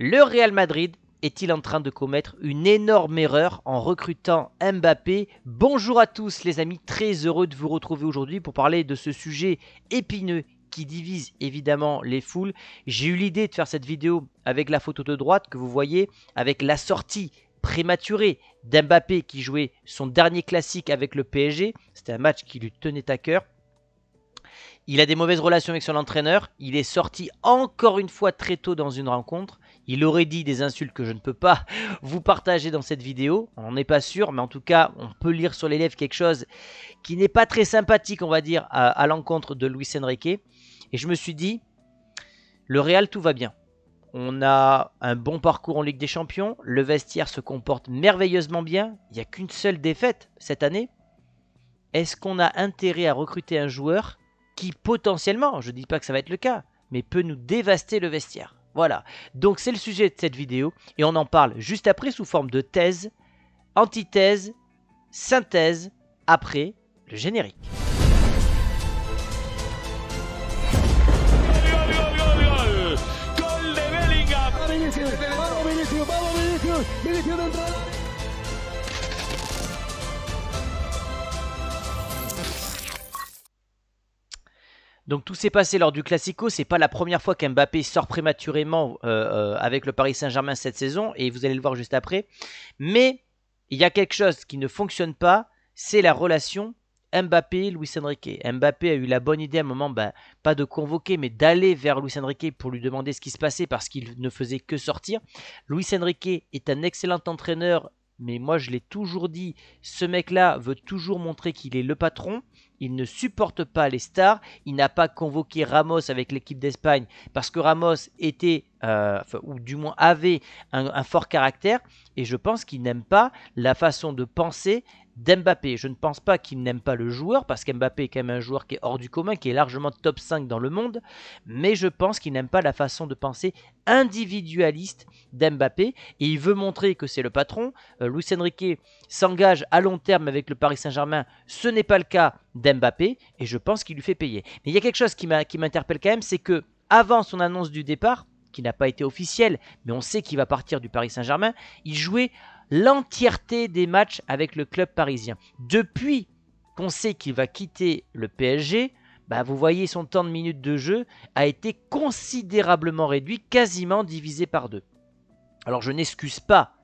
Le Real Madrid est-il en train de commettre une énorme erreur en recrutant Mbappé Bonjour à tous les amis, très heureux de vous retrouver aujourd'hui pour parler de ce sujet épineux qui divise évidemment les foules. J'ai eu l'idée de faire cette vidéo avec la photo de droite que vous voyez, avec la sortie prématurée d'Mbappé qui jouait son dernier classique avec le PSG. C'était un match qui lui tenait à cœur. Il a des mauvaises relations avec son entraîneur. Il est sorti encore une fois très tôt dans une rencontre. Il aurait dit des insultes que je ne peux pas vous partager dans cette vidéo. On n'est pas sûr, mais en tout cas, on peut lire sur l'élève quelque chose qui n'est pas très sympathique, on va dire, à, l'encontre de Luis Enrique. Et je me suis dit, le Real, tout va bien. On a un bon parcours en Ligue des Champions. Le vestiaire se comporte merveilleusement bien. Il n'y a qu'une seule défaite cette année. Est-ce qu'on a intérêt à recruter un joueur qui potentiellement, je ne dis pas que ça va être le cas, mais peut nous dévaster le vestiaire voilà. Donc c'est le sujet de cette vidéo et on en parle juste après sous forme de thèse, antithèse, synthèse, après le générique. Donc tout s'est passé lors du Classico, c'est pas la première fois qu'Mbappé sort prématurément euh, euh, avec le Paris Saint-Germain cette saison, et vous allez le voir juste après. Mais il y a quelque chose qui ne fonctionne pas, c'est la relation mbappé Louis Enrique. Mbappé a eu la bonne idée à un moment, bah, pas de convoquer, mais d'aller vers Luis Enrique pour lui demander ce qui se passait parce qu'il ne faisait que sortir. Luis Enrique est un excellent entraîneur, mais moi je l'ai toujours dit, ce mec-là veut toujours montrer qu'il est le patron. Il ne supporte pas les stars. Il n'a pas convoqué Ramos avec l'équipe d'Espagne parce que Ramos était, euh, ou du moins avait, un, fort caractère. Et je pense qu'il n'aime pas la façon de penser d'Mbappé. Je ne pense pas qu'il n'aime pas le joueur, parce qu'Mbappé est quand même un joueur qui est hors du commun, qui est largement top 5 dans le monde, mais je pense qu'il n'aime pas la façon de penser individualiste d'Mbappé, et il veut montrer que c'est le patron. Euh, Luis Enrique s'engage à long terme avec le Paris Saint-Germain, ce n'est pas le cas d'Mbappé, et je pense qu'il lui fait payer. Mais il y a quelque chose qui m'interpelle quand même, c'est que avant son annonce du départ, qui n'a pas été officielle, mais on sait qu'il va partir du Paris Saint-Germain, il jouait l'entièreté des matchs avec le club parisien. Depuis qu'on sait qu'il va quitter le PSG, bah vous voyez son temps de minutes de jeu a été considérablement réduit, quasiment divisé par deux. Alors je n'excuse pas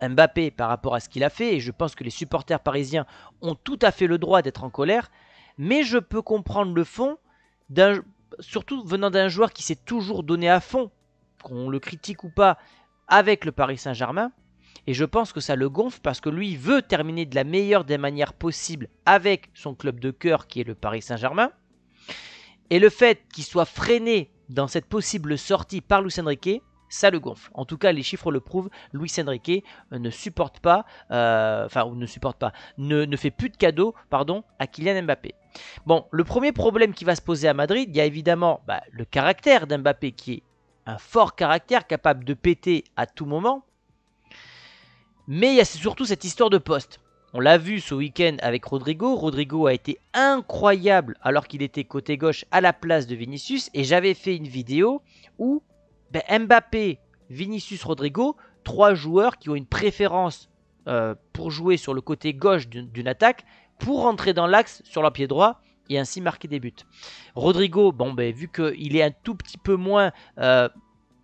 Mbappé par rapport à ce qu'il a fait, et je pense que les supporters parisiens ont tout à fait le droit d'être en colère, mais je peux comprendre le fond, surtout venant d'un joueur qui s'est toujours donné à fond, qu'on le critique ou pas, avec le Paris Saint-Germain, et je pense que ça le gonfle parce que lui, veut terminer de la meilleure des manières possibles avec son club de cœur qui est le Paris Saint-Germain. Et le fait qu'il soit freiné dans cette possible sortie par Luis Enrique, ça le gonfle. En tout cas, les chiffres le prouvent. Luis Enrique euh, ne supporte pas, euh, enfin, ne supporte pas, ne, fait plus de cadeaux, pardon, à Kylian Mbappé. Bon, le premier problème qui va se poser à Madrid, il y a évidemment bah, le caractère d'Mbappé qui est un fort caractère capable de péter à tout moment. Mais il y a surtout cette histoire de poste. On l'a vu ce week-end avec Rodrigo. Rodrigo a été incroyable alors qu'il était côté gauche à la place de Vinicius. Et j'avais fait une vidéo où ben, Mbappé, Vinicius, Rodrigo, trois joueurs qui ont une préférence euh, pour jouer sur le côté gauche d'une attaque pour rentrer dans l'axe sur leur pied droit et ainsi marquer des buts. Rodrigo, bon ben vu qu'il est un tout petit peu moins euh,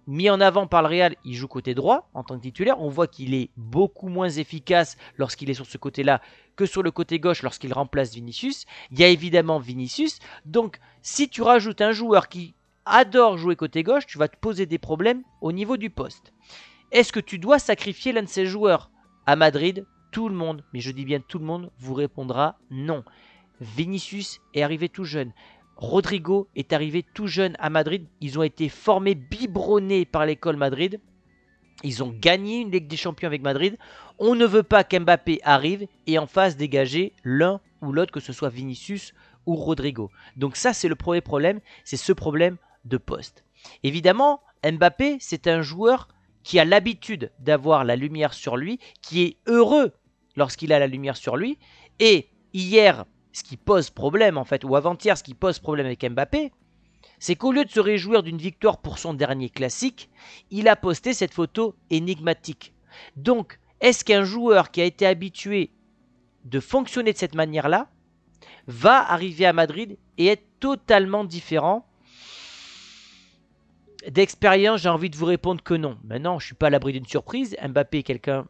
mis en avant par le Real, il joue côté droit en tant que titulaire. On voit qu'il est beaucoup moins efficace lorsqu'il est sur ce côté-là que sur le côté gauche lorsqu'il remplace Vinicius. Il y a évidemment Vinicius. Donc, si tu rajoutes un joueur qui adore jouer côté gauche, tu vas te poser des problèmes au niveau du poste. Est-ce que tu dois sacrifier l'un de ces joueurs À Madrid, tout le monde, mais je dis bien tout le monde, vous répondra non. Vinicius est arrivé tout jeune. Rodrigo est arrivé tout jeune à Madrid. Ils ont été formés, biberonnés par l'école Madrid. Ils ont gagné une Ligue des Champions avec Madrid. On ne veut pas qu'Mbappé arrive et en fasse dégager l'un ou l'autre, que ce soit Vinicius ou Rodrigo. Donc ça, c'est le premier problème, c'est ce problème de poste. Évidemment, Mbappé, c'est un joueur qui a l'habitude d'avoir la lumière sur lui, qui est heureux lorsqu'il a la lumière sur lui. Et hier, ce qui pose problème en fait, ou avant-hier, ce qui pose problème avec Mbappé, c'est qu'au lieu de se réjouir d'une victoire pour son dernier classique, il a posté cette photo énigmatique. Donc, est-ce qu'un joueur qui a été habitué de fonctionner de cette manière-là va arriver à Madrid et être totalement différent D'expérience, j'ai envie de vous répondre que non. Maintenant, je ne suis pas à l'abri d'une surprise. Mbappé est quelqu'un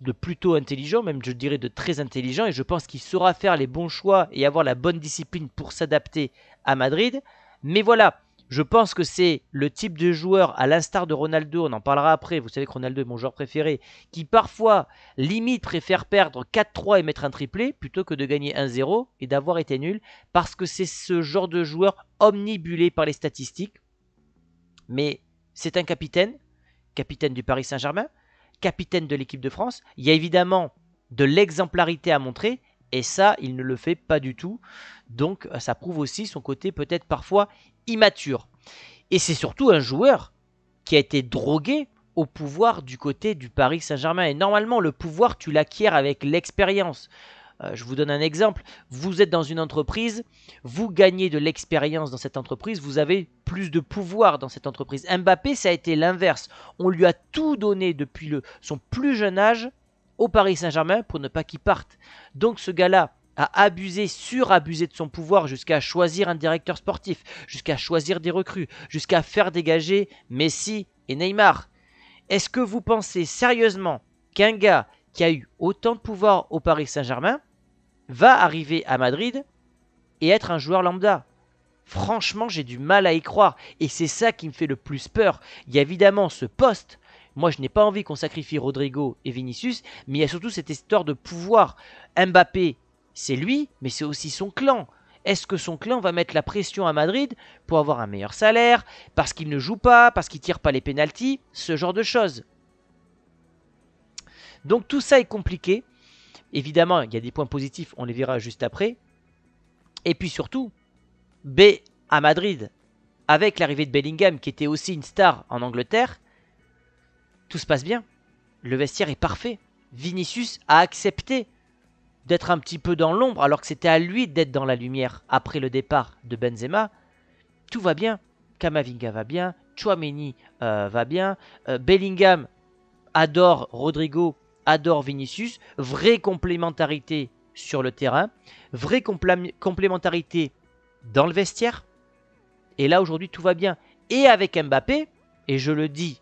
de plutôt intelligent, même je dirais de très intelligent, et je pense qu'il saura faire les bons choix et avoir la bonne discipline pour s'adapter à Madrid. Mais voilà, je pense que c'est le type de joueur, à l'instar de Ronaldo, on en parlera après, vous savez que Ronaldo est mon joueur préféré, qui parfois, limite, préfère perdre 4-3 et mettre un triplé plutôt que de gagner 1-0 et d'avoir été nul, parce que c'est ce genre de joueur omnibulé par les statistiques. Mais c'est un capitaine, capitaine du Paris Saint-Germain, capitaine de l'équipe de France. Il y a évidemment de l'exemplarité à montrer, et ça, il ne le fait pas du tout. Donc, ça prouve aussi son côté peut-être parfois immature. Et c'est surtout un joueur qui a été drogué au pouvoir du côté du Paris Saint-Germain. Et normalement, le pouvoir, tu l'acquiers avec l'expérience. Euh, je vous donne un exemple. Vous êtes dans une entreprise, vous gagnez de l'expérience dans cette entreprise, vous avez plus de pouvoir dans cette entreprise. Mbappé, ça a été l'inverse. On lui a tout donné depuis son plus jeune âge au Paris Saint-Germain pour ne pas qu'il parte. Donc ce gars-là, a abusé, surabusé de son pouvoir jusqu'à choisir un directeur sportif, jusqu'à choisir des recrues, jusqu'à faire dégager Messi et Neymar. Est-ce que vous pensez sérieusement qu'un gars qui a eu autant de pouvoir au Paris Saint-Germain va arriver à Madrid et être un joueur lambda. Franchement, j'ai du mal à y croire. Et c'est ça qui me fait le plus peur. Il y a évidemment ce poste. Moi, je n'ai pas envie qu'on sacrifie Rodrigo et Vinicius, mais il y a surtout cette histoire de pouvoir. Mbappé, c'est lui, mais c'est aussi son clan. Est-ce que son clan va mettre la pression à Madrid pour avoir un meilleur salaire, parce qu'il ne joue pas, parce qu'il tire pas les pénalties, ce genre de choses Donc tout ça est compliqué. Évidemment, il y a des points positifs, on les verra juste après. Et puis surtout, B à Madrid, avec l'arrivée de Bellingham, qui était aussi une star en Angleterre, tout se passe bien. Le vestiaire est parfait. Vinicius a accepté d'être un petit peu dans l'ombre, alors que c'était à lui d'être dans la lumière après le départ de Benzema. Tout va bien. Kamavinga va bien. Chouameni euh, va bien. Euh, Bellingham adore Rodrigo adore Vinicius, vraie complémentarité sur le terrain, vraie complémentarité dans le vestiaire. Et là aujourd'hui tout va bien. Et avec Mbappé, et je le dis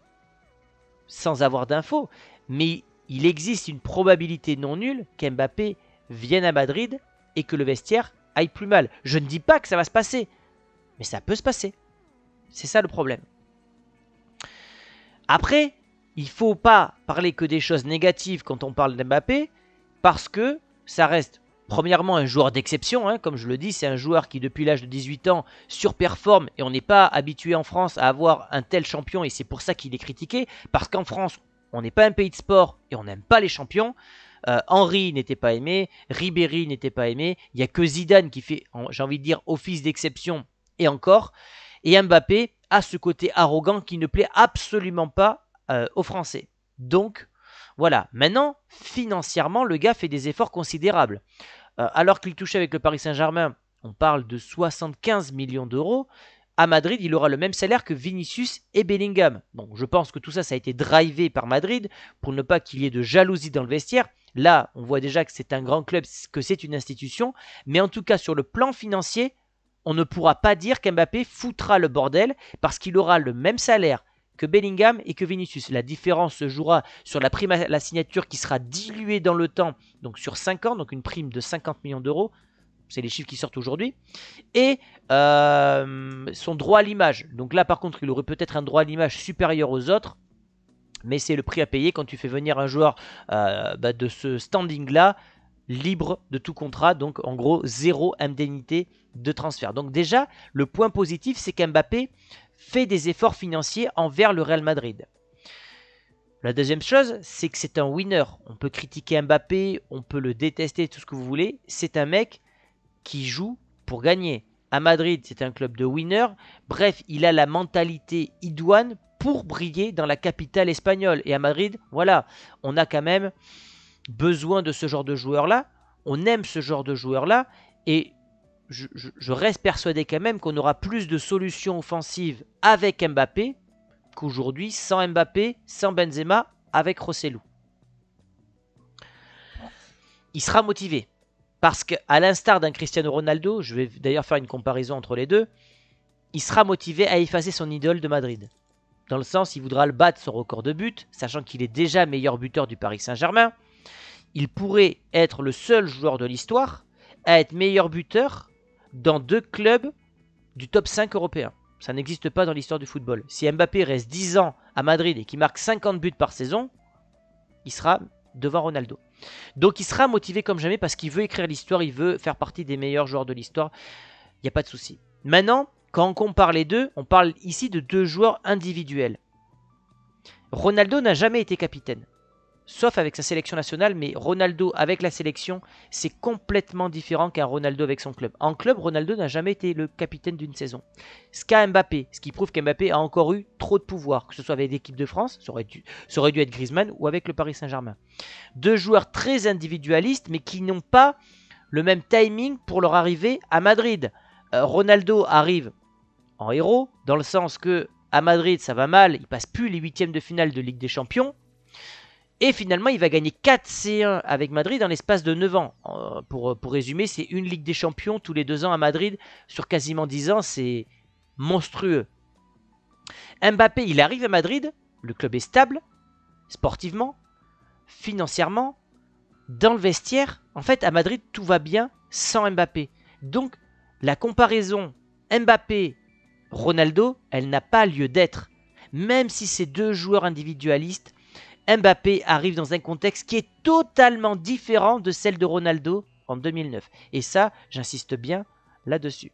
sans avoir d'infos, mais il existe une probabilité non nulle qu'Mbappé vienne à Madrid et que le vestiaire aille plus mal. Je ne dis pas que ça va se passer, mais ça peut se passer. C'est ça le problème. Après, il faut pas parler que des choses négatives quand on parle d'Mbappé, parce que ça reste premièrement un joueur d'exception, hein. comme je le dis, c'est un joueur qui depuis l'âge de 18 ans surperforme et on n'est pas habitué en France à avoir un tel champion et c'est pour ça qu'il est critiqué, parce qu'en France on n'est pas un pays de sport et on n'aime pas les champions. Euh, Henri n'était pas aimé, Ribéry n'était pas aimé, il n'y a que Zidane qui fait, j'ai envie de dire, office d'exception et encore. Et Mbappé a ce côté arrogant qui ne plaît absolument pas euh, aux Français. Donc, voilà. Maintenant, financièrement, le gars fait des efforts considérables. Euh, alors qu'il touchait avec le Paris Saint-Germain, on parle de 75 millions d'euros. À Madrid, il aura le même salaire que Vinicius et Bellingham. Bon, je pense que tout ça, ça a été drivé par Madrid pour ne pas qu'il y ait de jalousie dans le vestiaire. Là, on voit déjà que c'est un grand club, que c'est une institution. Mais en tout cas, sur le plan financier, on ne pourra pas dire qu'Mbappé foutra le bordel parce qu'il aura le même salaire, que Bellingham et que Vinicius. La différence se jouera sur la prime la signature qui sera diluée dans le temps, donc sur 5 ans, donc une prime de 50 millions d'euros. C'est les chiffres qui sortent aujourd'hui. Et euh, son droit à l'image. Donc là, par contre, il aurait peut-être un droit à l'image supérieur aux autres. Mais c'est le prix à payer quand tu fais venir un joueur euh, bah, de ce standing-là, libre de tout contrat. Donc en gros, zéro indemnité de transfert. Donc déjà, le point positif, c'est qu'Mbappé fait des efforts financiers envers le Real Madrid. La deuxième chose, c'est que c'est un winner. On peut critiquer Mbappé, on peut le détester, tout ce que vous voulez. C'est un mec qui joue pour gagner. À Madrid, c'est un club de winner. Bref, il a la mentalité idoine pour briller dans la capitale espagnole. Et à Madrid, voilà, on a quand même besoin de ce genre de joueur-là. On aime ce genre de joueur-là. Et je, reste persuadé quand même qu'on aura plus de solutions offensives avec Mbappé qu'aujourd'hui sans Mbappé, sans Benzema, avec Rossellou. Il sera motivé. Parce qu'à l'instar d'un Cristiano Ronaldo, je vais d'ailleurs faire une comparaison entre les deux, il sera motivé à effacer son idole de Madrid. Dans le sens, il voudra le battre son record de but, sachant qu'il est déjà meilleur buteur du Paris Saint-Germain. Il pourrait être le seul joueur de l'histoire à être meilleur buteur dans deux clubs du top 5 européen. Ça n'existe pas dans l'histoire du football. Si Mbappé reste 10 ans à Madrid et qu'il marque 50 buts par saison, il sera devant Ronaldo. Donc il sera motivé comme jamais parce qu'il veut écrire l'histoire, il veut faire partie des meilleurs joueurs de l'histoire. Il n'y a pas de souci. Maintenant, quand on compare les deux, on parle ici de deux joueurs individuels. Ronaldo n'a jamais été capitaine sauf avec sa sélection nationale, mais Ronaldo avec la sélection, c'est complètement différent qu'un Ronaldo avec son club. En club, Ronaldo n'a jamais été le capitaine d'une saison. Ce qu'a Mbappé, ce qui prouve qu'Mbappé a encore eu trop de pouvoir, que ce soit avec l'équipe de France, ça aurait, dû, ça dû être Griezmann, ou avec le Paris Saint-Germain. Deux joueurs très individualistes, mais qui n'ont pas le même timing pour leur arrivée à Madrid. Euh, Ronaldo arrive en héros, dans le sens que à Madrid ça va mal, il passe plus les huitièmes de finale de Ligue des Champions, et finalement, il va gagner 4 C1 avec Madrid en l'espace de 9 ans. Euh, pour, euh, pour, résumer, c'est une Ligue des Champions tous les 2 ans à Madrid sur quasiment 10 ans. C'est monstrueux. Mbappé, il arrive à Madrid. Le club est stable, sportivement, financièrement, dans le vestiaire. En fait, à Madrid, tout va bien sans Mbappé. Donc, la comparaison Mbappé-Ronaldo, elle n'a pas lieu d'être. Même si ces deux joueurs individualistes Mbappé arrive dans un contexte qui est totalement différent de celle de Ronaldo en 2009. Et ça, j'insiste bien là-dessus.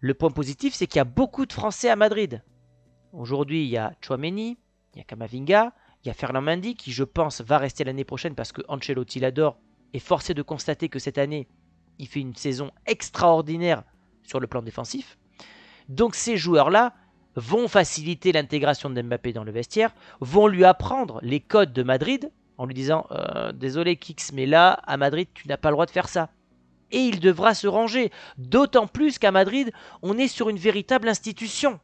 Le point positif, c'est qu'il y a beaucoup de Français à Madrid. Aujourd'hui, il y a Chouameni, il y a Kamavinga, il y a Fernand Mendy qui, je pense, va rester l'année prochaine parce que Ancelotti l'adore et forcé de constater que cette année, il fait une saison extraordinaire sur le plan défensif. Donc ces joueurs-là vont faciliter l'intégration de Mbappé dans le vestiaire, vont lui apprendre les codes de Madrid en lui disant euh, désolé Kix, mais là à Madrid tu n'as pas le droit de faire ça. Et il devra se ranger, d'autant plus qu'à Madrid on est sur une véritable institution.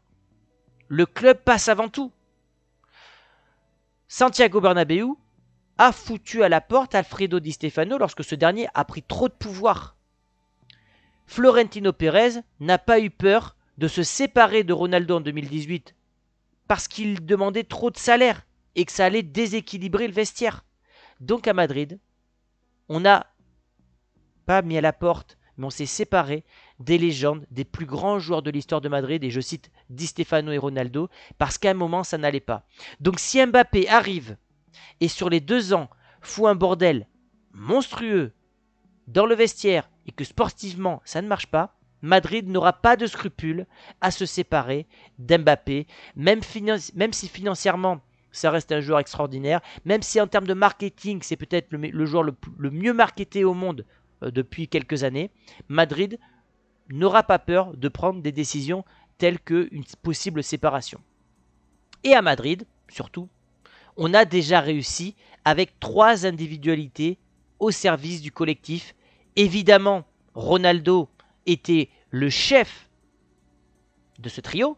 Le club passe avant tout. Santiago Bernabéu a foutu à la porte Alfredo Di Stefano lorsque ce dernier a pris trop de pouvoir. Florentino Pérez n'a pas eu peur de se séparer de Ronaldo en 2018 parce qu'il demandait trop de salaire et que ça allait déséquilibrer le vestiaire. Donc à Madrid, on n'a pas mis à la porte, mais on s'est séparé des légendes, des plus grands joueurs de l'histoire de Madrid, et je cite Di Stefano et Ronaldo, parce qu'à un moment ça n'allait pas. Donc si Mbappé arrive et sur les deux ans fout un bordel monstrueux dans le vestiaire et que sportivement ça ne marche pas, Madrid n'aura pas de scrupules à se séparer d'Mbappé, même, si financièrement ça reste un joueur extraordinaire, même si en termes de marketing c'est peut-être le, joueur le, mieux marketé au monde euh, depuis quelques années, Madrid n'aura pas peur de prendre des décisions telles qu'une possible séparation. Et à Madrid, surtout, on a déjà réussi avec trois individualités au service du collectif. Évidemment, Ronaldo était le chef de ce trio,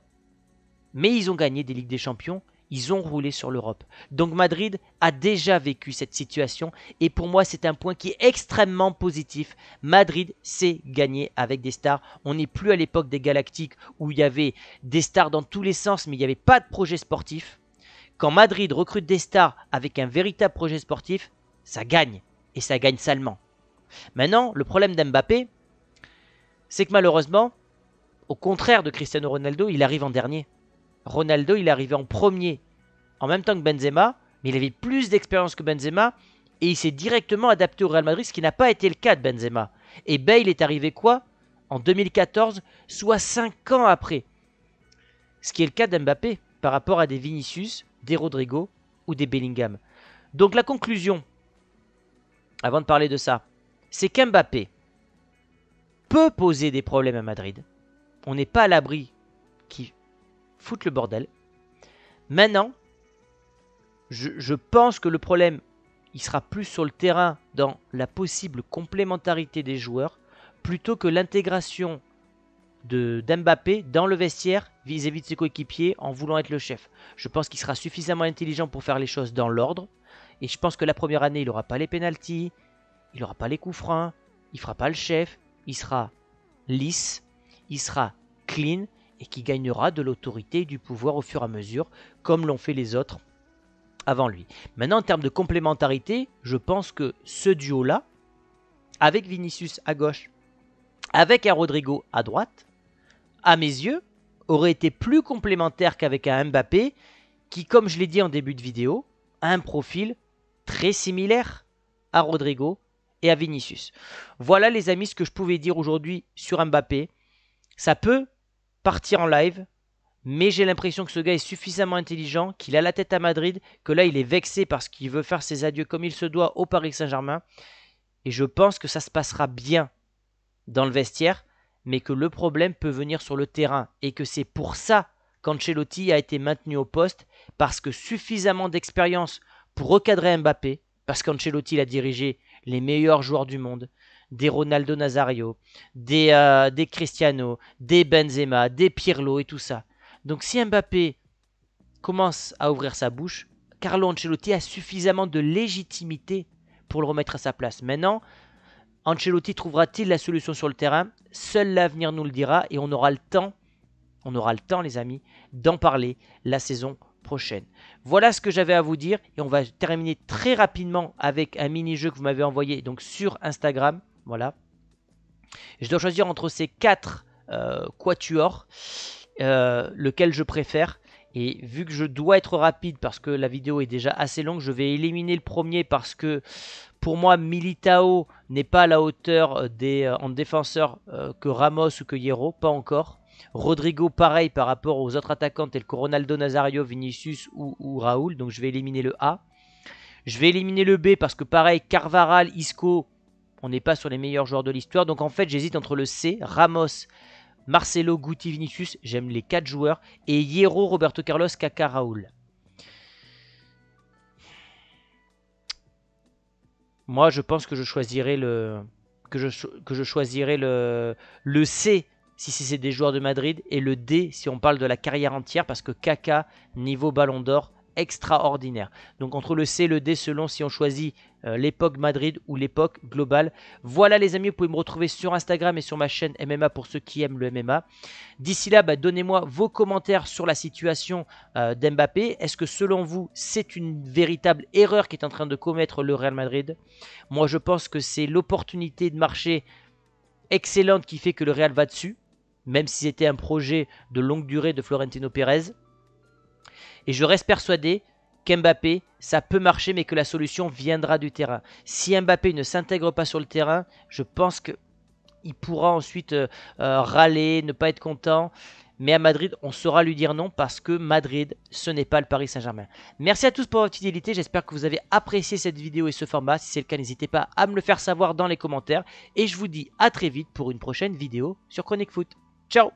mais ils ont gagné des Ligues des Champions, ils ont roulé sur l'Europe. Donc Madrid a déjà vécu cette situation et pour moi c'est un point qui est extrêmement positif. Madrid s'est gagner avec des stars. On n'est plus à l'époque des Galactiques où il y avait des stars dans tous les sens mais il n'y avait pas de projet sportif. Quand Madrid recrute des stars avec un véritable projet sportif, ça gagne et ça gagne salement. Maintenant, le problème d'Mbappé, c'est que malheureusement, au contraire de Cristiano Ronaldo, il arrive en dernier. Ronaldo, il est arrivé en premier, en même temps que Benzema, mais il avait plus d'expérience que Benzema, et il s'est directement adapté au Real Madrid, ce qui n'a pas été le cas de Benzema. Et Bale est arrivé quoi En 2014, soit 5 ans après. Ce qui est le cas d'Mbappé par rapport à des Vinicius, des Rodrigo ou des Bellingham. Donc la conclusion, avant de parler de ça, c'est qu'Mbappé, peut poser des problèmes à Madrid. On n'est pas à l'abri qui foutent le bordel. Maintenant, je, pense que le problème, il sera plus sur le terrain dans la possible complémentarité des joueurs, plutôt que l'intégration de d'Mbappé dans le vestiaire vis-à-vis de ses coéquipiers en voulant être le chef. Je pense qu'il sera suffisamment intelligent pour faire les choses dans l'ordre. Et je pense que la première année, il n'aura pas les pénalties, il n'aura pas les coups francs, il fera pas le chef, il sera lisse, il sera clean et qui gagnera de l'autorité et du pouvoir au fur et à mesure, comme l'ont fait les autres avant lui. Maintenant, en termes de complémentarité, je pense que ce duo-là, avec Vinicius à gauche, avec un Rodrigo à droite, à mes yeux, aurait été plus complémentaire qu'avec un Mbappé, qui, comme je l'ai dit en début de vidéo, a un profil très similaire à Rodrigo et à Vinicius. Voilà les amis ce que je pouvais dire aujourd'hui sur Mbappé. Ça peut partir en live, mais j'ai l'impression que ce gars est suffisamment intelligent, qu'il a la tête à Madrid, que là il est vexé parce qu'il veut faire ses adieux comme il se doit au Paris Saint-Germain. Et je pense que ça se passera bien dans le vestiaire, mais que le problème peut venir sur le terrain et que c'est pour ça qu'Ancelotti a été maintenu au poste, parce que suffisamment d'expérience pour recadrer Mbappé, parce qu'Ancelotti l'a dirigé les meilleurs joueurs du monde, des Ronaldo Nazario, des, euh, des Cristiano, des Benzema, des Pirlo et tout ça. Donc si Mbappé commence à ouvrir sa bouche, Carlo Ancelotti a suffisamment de légitimité pour le remettre à sa place. Maintenant, Ancelotti trouvera-t-il la solution sur le terrain Seul l'avenir nous le dira et on aura le temps, on aura le temps les amis, d'en parler la saison prochaine. Voilà ce que j'avais à vous dire et on va terminer très rapidement avec un mini-jeu que vous m'avez envoyé donc sur Instagram. Voilà. Je dois choisir entre ces quatre euh, quatuors euh, lequel je préfère. Et vu que je dois être rapide parce que la vidéo est déjà assez longue, je vais éliminer le premier parce que pour moi Militao n'est pas à la hauteur euh, des, en défenseur que Ramos ou que Hierro, pas encore. Rodrigo, pareil par rapport aux autres attaquants tels que Ronaldo, Nazario, Vinicius ou, Raoul. Donc je vais éliminer le A. Je vais éliminer le B parce que pareil, Carvaral, Isco, on n'est pas sur les meilleurs joueurs de l'histoire. Donc en fait, j'hésite entre le C, Ramos, Marcelo, Guti, Vinicius, j'aime les 4 joueurs, et Hierro, Roberto Carlos, Kaka, Raoul. Moi, je pense que je choisirais le que je, que je le le C si c'est des joueurs de Madrid, et le D si on parle de la carrière entière, parce que Kaka, niveau ballon d'or, extraordinaire. Donc entre le C et le D selon si on choisit euh, l'époque Madrid ou l'époque globale. Voilà les amis, vous pouvez me retrouver sur Instagram et sur ma chaîne MMA pour ceux qui aiment le MMA. D'ici là, bah, donnez-moi vos commentaires sur la situation euh, d'Mbappé. Est-ce que selon vous, c'est une véritable erreur qui est en train de commettre le Real Madrid Moi, je pense que c'est l'opportunité de marché excellente qui fait que le Real va dessus même si c'était un projet de longue durée de Florentino Pérez. Et je reste persuadé qu'Mbappé, ça peut marcher, mais que la solution viendra du terrain. Si Mbappé ne s'intègre pas sur le terrain, je pense qu'il pourra ensuite euh, euh, râler, ne pas être content. Mais à Madrid, on saura lui dire non parce que Madrid, ce n'est pas le Paris Saint-Germain. Merci à tous pour votre fidélité. J'espère que vous avez apprécié cette vidéo et ce format. Si c'est le cas, n'hésitez pas à me le faire savoir dans les commentaires. Et je vous dis à très vite pour une prochaine vidéo sur Chronic Foot. Ciao